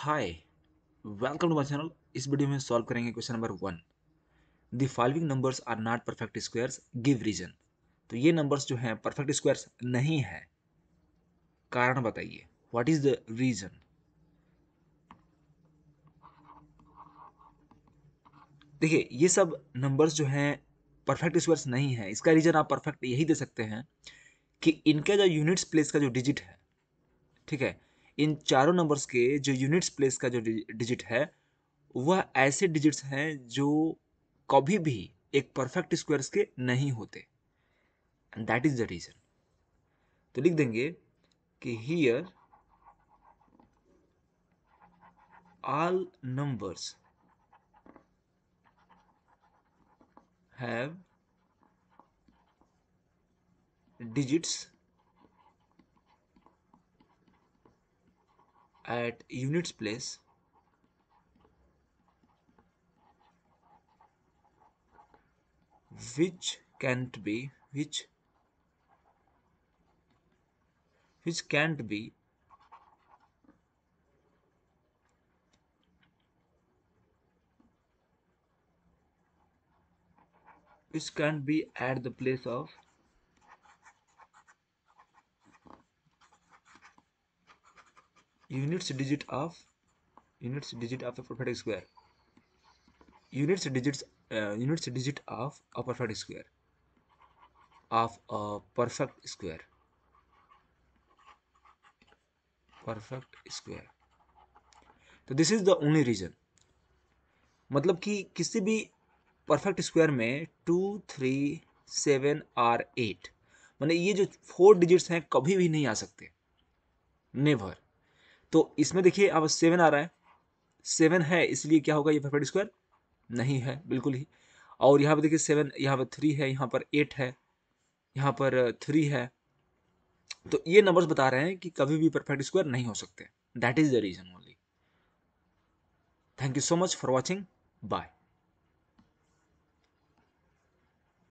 hi welcome to my channel इस video में solve करेंगे question number one the following numbers are not perfect squares give reason तो ये numbers जो हैं परफेक्ट स्क्वायर्स नहीं है कारण बताइए व्हाट इज द रीजन देखिए ये सब नंबर्स जो हैं परफेक्ट स्क्वायर्स नहीं है इसका रीजन आप परफेक्ट यही दे सकते हैं कि इनके जो यूनिट्स प्लेस का जो डिजिट है ठीक है इन चारों नंबर्स के जो यूनिट्स प्लेस का जो डिजिट है वह ऐसे डिजिट्स हैं जो कभी भी एक परफेक्ट स्क्वायर्स के नहीं होते and that is the reason तो लिख देंगे कि here all numbers have digits at units place which can't be which which can't be which can't be at the place of units digit of units digit of a perfect square units digits uh, units digit of a perfect square of a perfect square perfect square तो this is the only reason मतलब कि किसी भी perfect square में two three seven are eight मैंने ये जो four digits हैं कभी भी नहीं आ सकते नेवर तो इसमें देखिए अब सेवन आ रहा है सेवन है इसलिए क्या होगा ये परफेक्ट स्क्वायर नहीं है बिल्कुल ही और यहाँ पर देखिए सेवन यहाँ पर थ्री है यहाँ पर एट है यहाँ पर थ्री है तो ये नंबर्स बता रहे हैं कि कभी भी परफेक्ट स्क्वायर नहीं हो सकते that is the reason only thank you so much for watching bye